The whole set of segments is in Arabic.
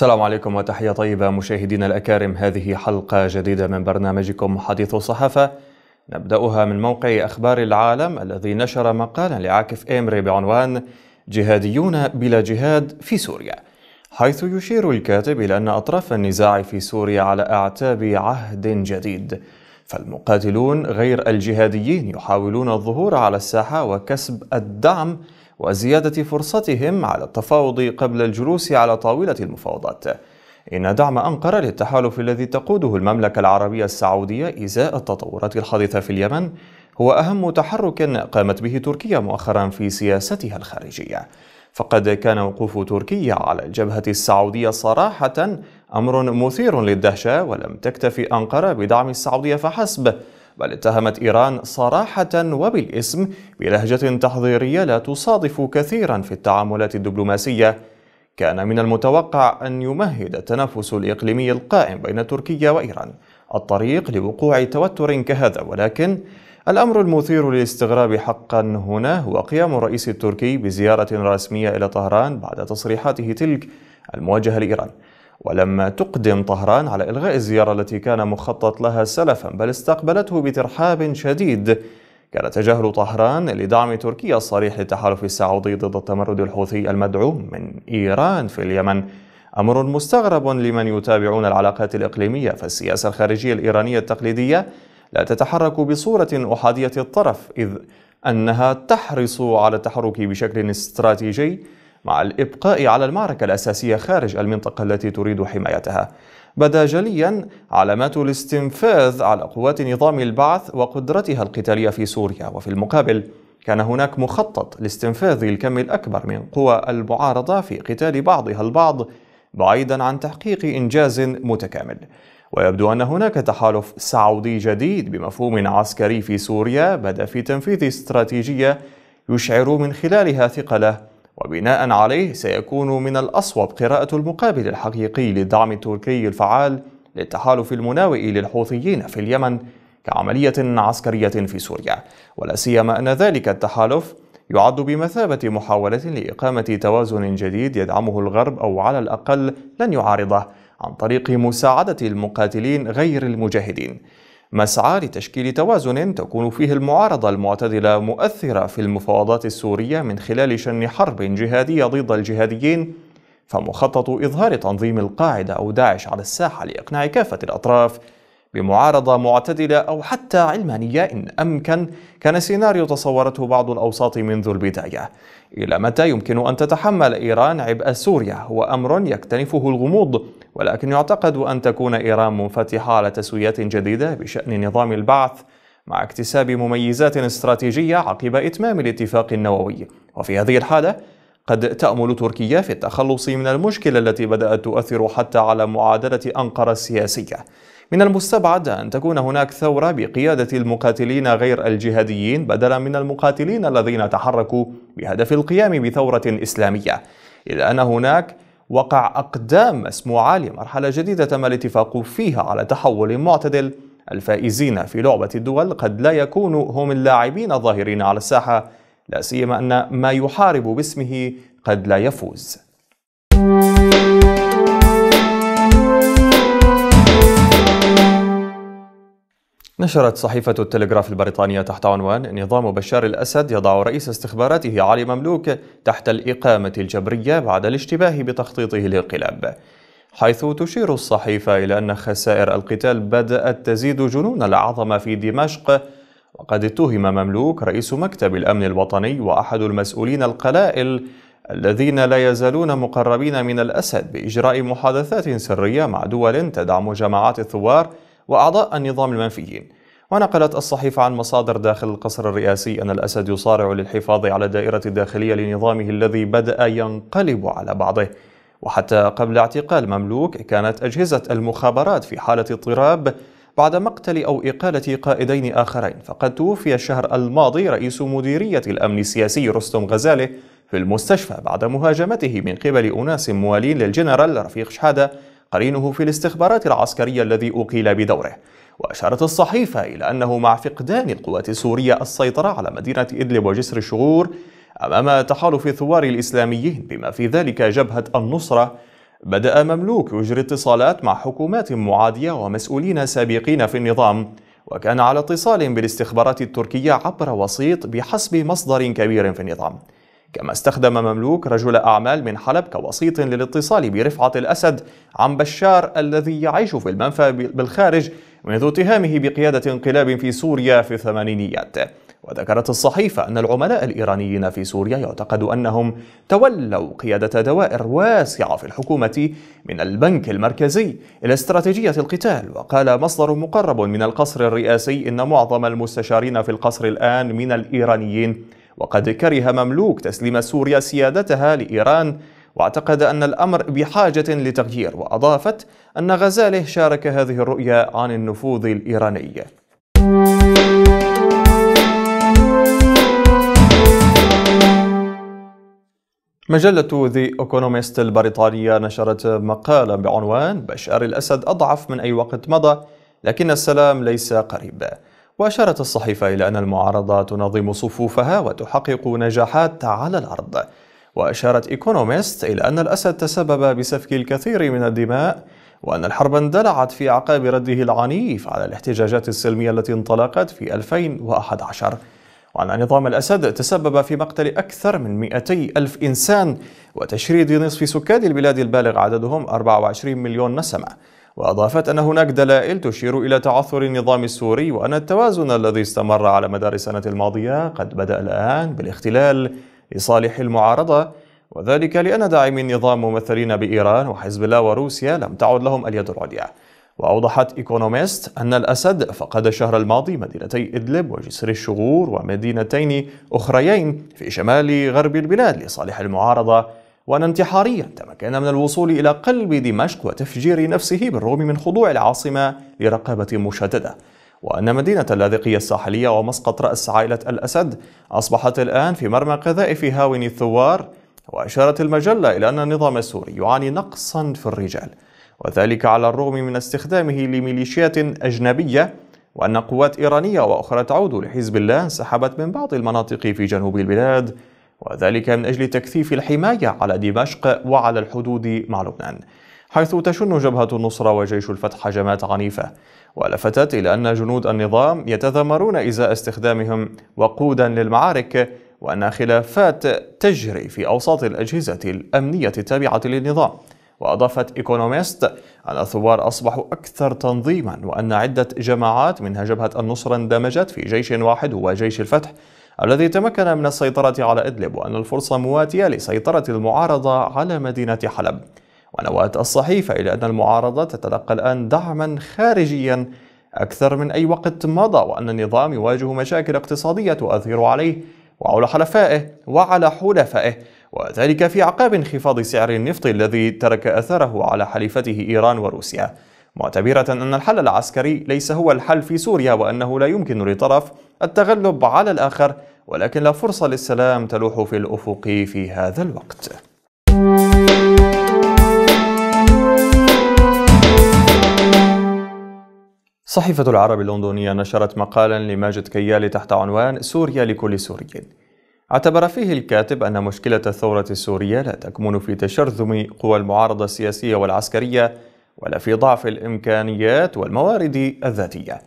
السلام عليكم وتحية طيبة مشاهدينا الأكارم هذه حلقة جديدة من برنامجكم حديث الصحافة نبدأها من موقع أخبار العالم الذي نشر مقالا لعاكف إيمري بعنوان جهاديون بلا جهاد في سوريا حيث يشير الكاتب إلى أن أطراف النزاع في سوريا على أعتاب عهد جديد فالمقاتلون غير الجهاديين يحاولون الظهور على الساحة وكسب الدعم وزيادة فرصتهم على التفاوض قبل الجلوس على طاولة المفاوضات إن دعم أنقرة للتحالف الذي تقوده المملكة العربية السعودية إزاء التطورات الحديثة في اليمن هو أهم تحرك قامت به تركيا مؤخرا في سياستها الخارجية فقد كان وقوف تركيا على الجبهة السعودية صراحة أمر مثير للدهشة ولم تكتف أنقرة بدعم السعودية فحسب بل اتهمت إيران صراحة وبالاسم بلهجة تحضيرية لا تصادف كثيرا في التعاملات الدبلوماسية كان من المتوقع أن يمهد التنافس الإقليمي القائم بين تركيا وإيران الطريق لوقوع توتر كهذا ولكن الأمر المثير للاستغراب حقا هنا هو قيام الرئيس التركي بزيارة رسمية إلى طهران بعد تصريحاته تلك الموجهة لإيران ولما تقدم طهران على إلغاء الزيارة التي كان مخطط لها سلفا بل استقبلته بترحاب شديد كان تجاهل طهران لدعم تركيا الصريح للتحالف السعودي ضد التمرد الحوثي المدعوم من إيران في اليمن أمر مستغرب لمن يتابعون العلاقات الإقليمية فالسياسة الخارجية الإيرانية التقليدية لا تتحرك بصورة أحادية الطرف إذ أنها تحرص على التحرك بشكل استراتيجي مع الإبقاء على المعركة الأساسية خارج المنطقة التي تريد حمايتها بدا جليا علامات الاستنفاذ على قوات نظام البعث وقدرتها القتالية في سوريا وفي المقابل كان هناك مخطط لاستنفاذ الكم الأكبر من قوى المعارضة في قتال بعضها البعض بعيدا عن تحقيق إنجاز متكامل ويبدو أن هناك تحالف سعودي جديد بمفهوم عسكري في سوريا بدأ في تنفيذ استراتيجية يشعر من خلالها ثقله وبناء عليه سيكون من الأصوب قراءة المقابل الحقيقي للدعم التركي الفعال للتحالف المناوئ للحوثيين في اليمن كعملية عسكرية في سوريا ولا سيما أن ذلك التحالف يعد بمثابة محاولة لإقامة توازن جديد يدعمه الغرب أو على الأقل لن يعارضه عن طريق مساعدة المقاتلين غير المجاهدين مسعى لتشكيل توازن تكون فيه المعارضة المعتدلة مؤثرة في المفاوضات السورية من خلال شن حرب جهادية ضد الجهاديين فمخطط إظهار تنظيم القاعدة أو داعش على الساحة لإقناع كافة الأطراف بمعارضة معتدلة أو حتى علمانية إن أمكن كان سيناريو تصورته بعض الأوساط منذ البداية إلى متى يمكن أن تتحمل إيران عبء سوريا هو أمر يكتنفه الغموض ولكن يعتقد أن تكون إيران منفتحة على تسويات جديدة بشأن نظام البعث مع اكتساب مميزات استراتيجية عقب إتمام الاتفاق النووي وفي هذه الحالة قد تأمل تركيا في التخلص من المشكلة التي بدأت تؤثر حتى على معادلة أنقرة السياسية من المستبعد أن تكون هناك ثورة بقيادة المقاتلين غير الجهاديين بدلا من المقاتلين الذين تحركوا بهدف القيام بثورة إسلامية إلا أن هناك وقع أقدام مسموعة لمرحلة جديدة تم الاتفاق فيها على تحول معتدل الفائزين في لعبة الدول قد لا يكونوا هم اللاعبين الظاهرين على الساحة لا سيما أن ما يحارب باسمه قد لا يفوز نشرت صحيفة التلغراف البريطانية تحت عنوان نظام بشار الأسد يضع رئيس استخباراته علي مملوك تحت الإقامة الجبرية بعد الاشتباه بتخطيطه للانقلاب حيث تشير الصحيفة إلى أن خسائر القتال بدأت تزيد جنون العظمة في دمشق وقد اتهم مملوك رئيس مكتب الأمن الوطني وأحد المسؤولين القلائل الذين لا يزالون مقربين من الأسد بإجراء محادثات سرية مع دول تدعم جماعات الثوار وأعضاء النظام المنفيين ونقلت الصحيفة عن مصادر داخل القصر الرئاسي أن الأسد يصارع للحفاظ على الدائرة الداخلية لنظامه الذي بدأ ينقلب على بعضه وحتى قبل اعتقال مملوك كانت أجهزة المخابرات في حالة اضطراب بعد مقتل أو إقالة قائدين آخرين فقد توفي الشهر الماضي رئيس مديرية الأمن السياسي رستم غزاله في المستشفى بعد مهاجمته من قبل أناس موالين للجنرال رفيق شحادة قرينه في الاستخبارات العسكرية الذي أقيل بدوره وأشارت الصحيفة إلى أنه مع فقدان القوات السورية السيطرة على مدينة إدلب وجسر الشغور أمام تحالف الثوار الإسلاميين بما في ذلك جبهة النصرة بدأ مملوك يجري اتصالات مع حكومات معادية ومسؤولين سابقين في النظام وكان على اتصال بالاستخبارات التركية عبر وسيط بحسب مصدر كبير في النظام كما استخدم مملوك رجل أعمال من حلب كوسيط للاتصال برفعة الأسد عن بشار الذي يعيش في المنفى بالخارج منذ اتهامه بقيادة انقلاب في سوريا في الثمانينيات وذكرت الصحيفة أن العملاء الإيرانيين في سوريا يعتقد أنهم تولوا قيادة دوائر واسعة في الحكومة من البنك المركزي إلى استراتيجية القتال وقال مصدر مقرب من القصر الرئاسي إن معظم المستشارين في القصر الآن من الإيرانيين وقد كره مملوك تسليم سوريا سيادتها لإيران واعتقد أن الأمر بحاجة لتغيير وأضافت أن غزاله شارك هذه الرؤية عن النفوذ الإيراني مجلة ذي Economist البريطانية نشرت مقالا بعنوان بشار الأسد أضعف من أي وقت مضى لكن السلام ليس قريب وأشارت الصحيفة إلى أن المعارضة تنظم صفوفها وتحقق نجاحات على الأرض وأشارت إيكونوميست إلى أن الأسد تسبب بسفك الكثير من الدماء وأن الحرب اندلعت في أعقاب رده العنيف على الاحتجاجات السلمية التي انطلقت في 2011 وأن نظام الأسد تسبب في مقتل أكثر من 200 ألف إنسان وتشريد نصف سكان البلاد البالغ عددهم 24 مليون نسمة وأضافت أن هناك دلائل تشير إلى تعثر النظام السوري وأن التوازن الذي استمر على مدار السنة الماضية قد بدأ الآن بالاختلال لصالح المعارضة وذلك لأن داعمي النظام ممثلين بإيران وحزب الله وروسيا لم تعد لهم اليد العليا وأوضحت إيكونوميست أن الأسد فقد الشهر الماضي مدينتي إدلب وجسر الشغور ومدينتين أخريين في شمال غرب البلاد لصالح المعارضة وأن انتحاريا تمكن من الوصول إلى قلب دمشق وتفجير نفسه بالرغم من خضوع العاصمة لرقابة مشددة وأن مدينة اللاذقية الساحلية ومسقط رأس عائلة الأسد أصبحت الآن في مرمى قذائف هاون الثوار وأشارت المجلة إلى أن النظام السوري يعاني نقصا في الرجال وذلك على الرغم من استخدامه لميليشيات أجنبية وأن قوات إيرانية وأخرى تعود لحزب الله انسحبت من بعض المناطق في جنوب البلاد وذلك من أجل تكثيف الحماية على دمشق وعلى الحدود مع لبنان حيث تشن جبهة النصرة وجيش الفتح هجمات عنيفة ولفتت إلى أن جنود النظام يتذمرون إزاء استخدامهم وقودا للمعارك وأن خلافات تجري في أوساط الأجهزة الأمنية التابعة للنظام وأضافت إيكونوميست أن الثوار أصبحوا أكثر تنظيما وأن عدة جماعات منها جبهة النصرة اندمجت في جيش واحد هو جيش الفتح الذي تمكن من السيطرة على إدلب وأن الفرصة مواتية لسيطرة المعارضة على مدينة حلب ونوات الصحيفة إلى أن المعارضة تتلقى الآن دعما خارجيا أكثر من أي وقت مضى وأن النظام يواجه مشاكل اقتصادية تؤثر عليه وعلى حلفائه وعلى حلفائه وذلك في عقاب انخفاض سعر النفط الذي ترك أثره على حليفته إيران وروسيا معتبرة أن الحل العسكري ليس هو الحل في سوريا وأنه لا يمكن لطرف التغلب على الآخر ولكن لا فرصة للسلام تلوح في الأفق في هذا الوقت صحيفة العرب اللندنية نشرت مقالا لماجد كيالي تحت عنوان سوريا لكل سوري اعتبر فيه الكاتب أن مشكلة الثورة السورية لا تكمن في تشرذم قوى المعارضة السياسية والعسكرية ولا في ضعف الإمكانيات والموارد الذاتية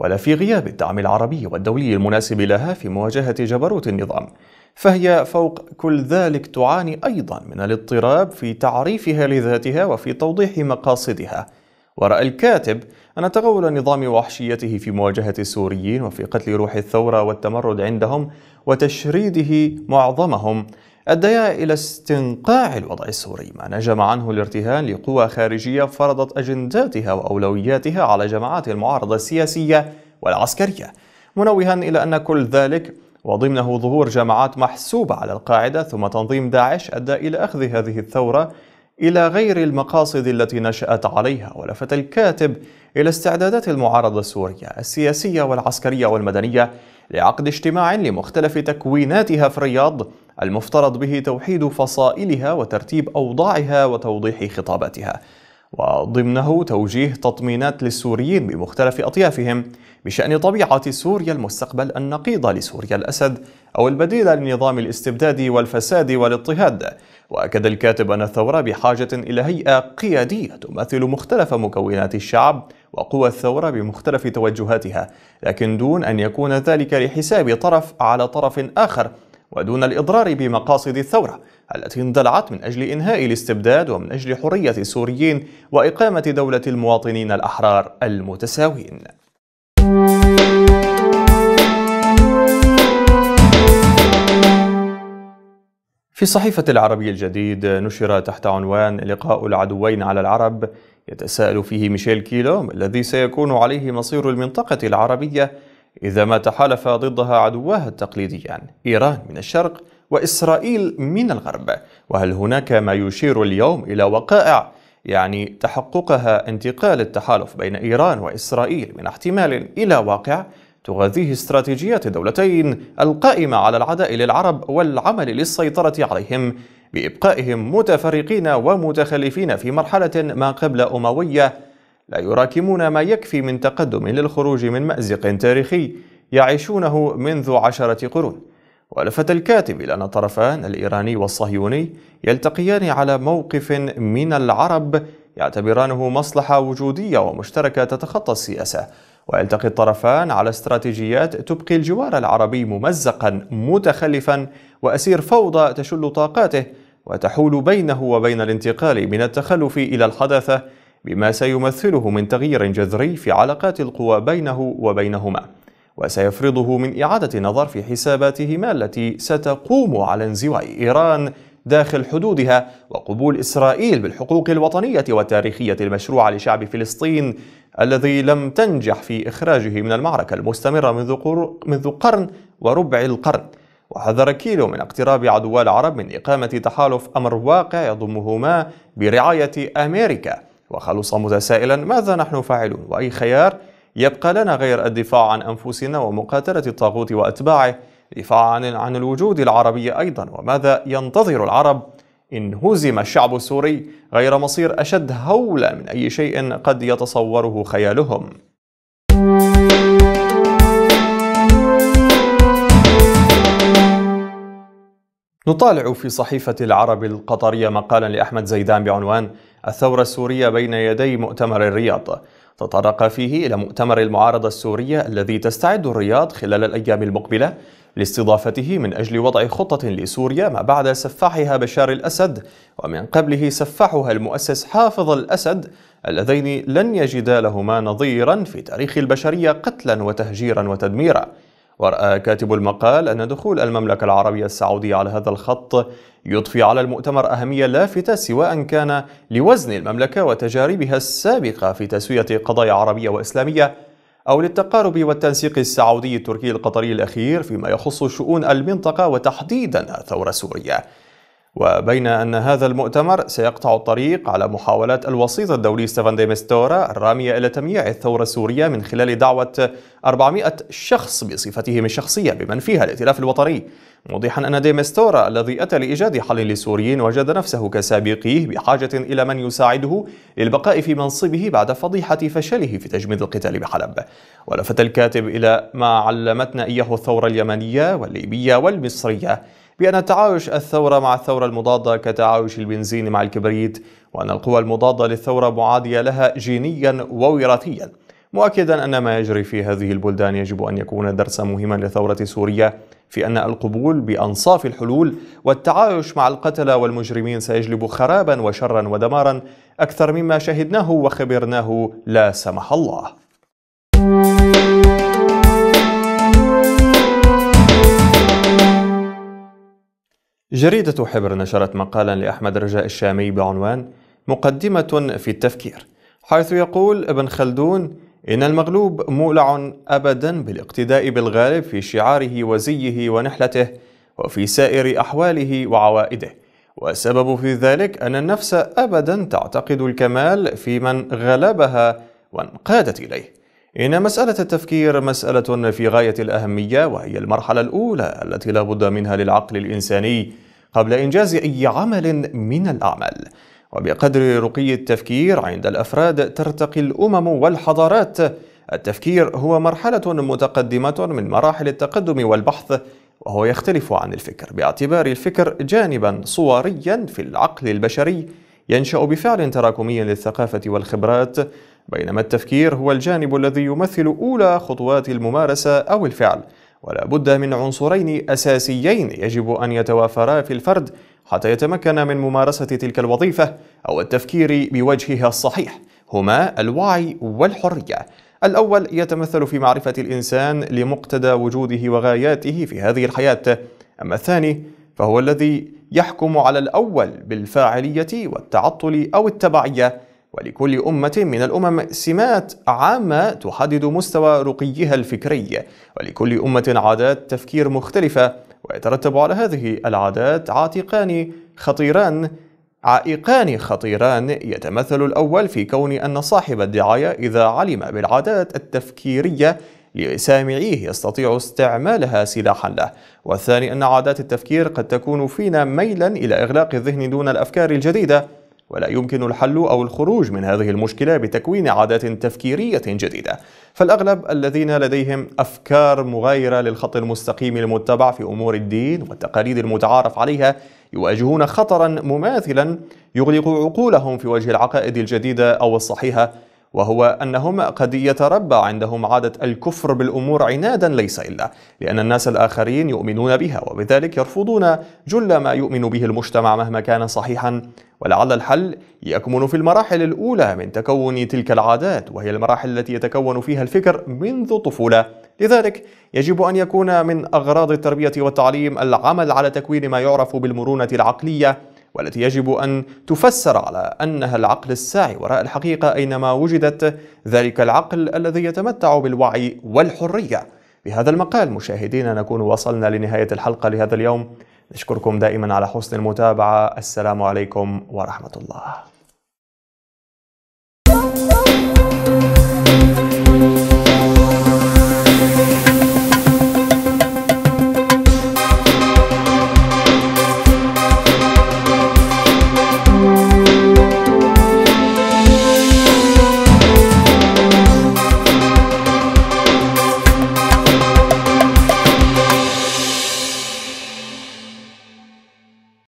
ولا في غياب الدعم العربي والدولي المناسب لها في مواجهة جبروت النظام فهي فوق كل ذلك تعاني أيضا من الاضطراب في تعريفها لذاتها وفي توضيح مقاصدها ورأى الكاتب أن تغول نظام وحشيته في مواجهة السوريين وفي قتل روح الثورة والتمرد عندهم وتشريده معظمهم أديا إلى استنقاع الوضع السوري ما نجم عنه الارتهان لقوى خارجية فرضت أجنداتها وأولوياتها على جماعات المعارضة السياسية والعسكرية منوها إلى أن كل ذلك وضمنه ظهور جماعات محسوبة على القاعدة ثم تنظيم داعش أدى إلى أخذ هذه الثورة إلى غير المقاصد التي نشأت عليها ولفت الكاتب إلى استعدادات المعارضة السورية السياسية والعسكرية والمدنية لعقد اجتماع لمختلف تكويناتها في الرياض المفترض به توحيد فصائلها وترتيب أوضاعها وتوضيح خطاباتها وضمنه توجيه تطمينات للسوريين بمختلف أطيافهم بشأن طبيعة سوريا المستقبل النقيض لسوريا الأسد أو البديل للنظام الاستبدادي والفساد والاضطهاد وأكد الكاتب أن الثورة بحاجة إلى هيئة قيادية تمثل مختلف مكونات الشعب وقوى الثورة بمختلف توجهاتها لكن دون أن يكون ذلك لحساب طرف على طرف آخر ودون الإضرار بمقاصد الثورة التي اندلعت من أجل إنهاء الاستبداد ومن أجل حرية السوريين وإقامة دولة المواطنين الأحرار المتساوين في صحيفة العربي الجديد نشر تحت عنوان لقاء العدوين على العرب يتساءل فيه ميشيل كيلو ما الذي سيكون عليه مصير المنطقة العربية إذا ما تحالف ضدها عدواها التقليديان إيران من الشرق وإسرائيل من الغرب وهل هناك ما يشير اليوم إلى وقائع يعني تحققها انتقال التحالف بين إيران وإسرائيل من احتمال إلى واقع تغذيه استراتيجيات الدولتين القائمة على العداء للعرب والعمل للسيطرة عليهم بإبقائهم متفرقين ومتخلفين في مرحلة ما قبل أموية لا يراكمون ما يكفي من تقدم للخروج من مأزق تاريخي يعيشونه منذ عشرة قرون ولفت الكاتب إلى أن الطرفان الإيراني والصهيوني يلتقيان على موقف من العرب يعتبرانه مصلحة وجودية ومشتركة تتخطى السياسة ويلتقي الطرفان على استراتيجيات تبقي الجوار العربي ممزقا متخلفا وأسير فوضى تشل طاقاته وتحول بينه وبين الانتقال من التخلف إلى الحداثة بما سيمثله من تغيير جذري في علاقات القوى بينه وبينهما وسيفرضه من إعادة نظر في حساباتهما التي ستقوم على انزواء إيران داخل حدودها وقبول إسرائيل بالحقوق الوطنية والتاريخية المشروعة لشعب فلسطين الذي لم تنجح في إخراجه من المعركة المستمرة منذ, قر... منذ قرن وربع القرن وحذر كيلو من اقتراب عدو العرب من إقامة تحالف أمر واقع يضمهما برعاية أمريكا وخلص متسائلا ماذا نحن فاعلون وأي خيار يبقى لنا غير الدفاع عن أنفسنا ومقاتلة الطاغوت وأتباعه دفاعا عن الوجود العربي أيضا وماذا ينتظر العرب إن هزم الشعب السوري غير مصير أشد هولا من أي شيء قد يتصوره خيالهم نطالع في صحيفة العرب القطرية مقالا لأحمد زيدان بعنوان الثورة السورية بين يدي مؤتمر الرياض تطرق فيه إلى مؤتمر المعارضة السورية الذي تستعد الرياض خلال الأيام المقبلة لاستضافته من أجل وضع خطة لسوريا ما بعد سفاحها بشار الأسد ومن قبله سفاحها المؤسس حافظ الأسد اللذين لن يجدا لهما نظيرا في تاريخ البشرية قتلا وتهجيرا وتدميرا ورأى كاتب المقال أن دخول المملكة العربية السعودية على هذا الخط يضفي على المؤتمر أهمية لافتة سواء كان لوزن المملكة وتجاربها السابقة في تسوية قضايا عربية وإسلامية أو للتقارب والتنسيق السعودي التركي القطري الأخير فيما يخص شؤون المنطقة وتحديدا الثورة السورية وبين أن هذا المؤتمر سيقطع الطريق على محاولات الوسيط الدولي ستيفان ديمستورا الرامية إلى تمييع الثورة السورية من خلال دعوة 400 شخص بصفتهم الشخصية بمن فيها الائتلاف الوطني موضحا أن ديمستورا الذي أتى لإيجاد حل للسوريين وجد نفسه كسابقيه بحاجة إلى من يساعده للبقاء في منصبه بعد فضيحة فشله في تجميد القتال بحلب ولفت الكاتب إلى ما علمتنا إياه الثورة اليمنية والليبية والمصرية بأن تعايش الثورة مع الثورة المضادة كتعايش البنزين مع الكبريت وأن القوى المضادة للثورة معادية لها جينيا ووراثيا مؤكدا أن ما يجري في هذه البلدان يجب أن يكون درسا مهما لثورة سوريا في أن القبول بأنصاف الحلول والتعايش مع القتلة والمجرمين سيجلب خرابا وشرا ودمارا أكثر مما شهدناه وخبرناه لا سمح الله جريدة حبر نشرت مقالا لأحمد رجاء الشامي بعنوان مقدمة في التفكير حيث يقول ابن خلدون إن المغلوب مولع أبدا بالاقتداء بالغالب في شعاره وزيه ونحلته وفي سائر أحواله وعوائده والسبب في ذلك أن النفس أبدا تعتقد الكمال في من غلبها وانقادت إليه إن مسألة التفكير مسألة في غاية الأهمية وهي المرحلة الأولى التي لا بد منها للعقل الإنساني قبل إنجاز أي عمل من الأعمال وبقدر رقي التفكير عند الأفراد ترتقي الأمم والحضارات التفكير هو مرحلة متقدمة من مراحل التقدم والبحث وهو يختلف عن الفكر باعتبار الفكر جانبا صوريا في العقل البشري ينشأ بفعل تراكمي للثقافة والخبرات بينما التفكير هو الجانب الذي يمثل أولى خطوات الممارسة أو الفعل ولا بد من عنصرين أساسيين يجب أن يتوافرا في الفرد حتى يتمكن من ممارسة تلك الوظيفة أو التفكير بوجهها الصحيح هما الوعي والحرية الأول يتمثل في معرفة الإنسان لمقتدى وجوده وغاياته في هذه الحياة أما الثاني فهو الذي يحكم على الأول بالفاعلية والتعطل أو التبعية ولكل أمة من الأمم سمات عامة تحدد مستوى رقيها الفكري ولكل أمة عادات تفكير مختلفة ويترتب على هذه العادات عاتقان خطيران عائقان خطيران يتمثل الأول في كون أن صاحب الدعاية إذا علم بالعادات التفكيرية لسامعيه يستطيع استعمالها سلاحا له والثاني أن عادات التفكير قد تكون فينا ميلا إلى إغلاق الذهن دون الأفكار الجديدة ولا يمكن الحل أو الخروج من هذه المشكلة بتكوين عادات تفكيرية جديدة فالأغلب الذين لديهم أفكار مغايرة للخط المستقيم المتبع في أمور الدين والتقاليد المتعارف عليها يواجهون خطرا مماثلا يغلق عقولهم في وجه العقائد الجديدة أو الصحيحة وهو أنهم قد يتربى عندهم عادة الكفر بالأمور عنادا ليس إلا لأن الناس الآخرين يؤمنون بها وبذلك يرفضون جل ما يؤمن به المجتمع مهما كان صحيحا ولعل الحل يكمن في المراحل الأولى من تكون تلك العادات وهي المراحل التي يتكون فيها الفكر منذ الطفولة لذلك يجب أن يكون من أغراض التربية والتعليم العمل على تكوين ما يعرف بالمرونة العقلية والتي يجب أن تفسر على أنها العقل الساعي وراء الحقيقة أينما وجدت ذلك العقل الذي يتمتع بالوعي والحرية بهذا المقال مشاهدينا نكون وصلنا لنهاية الحلقة لهذا اليوم نشكركم دائما على حسن المتابعة السلام عليكم ورحمة الله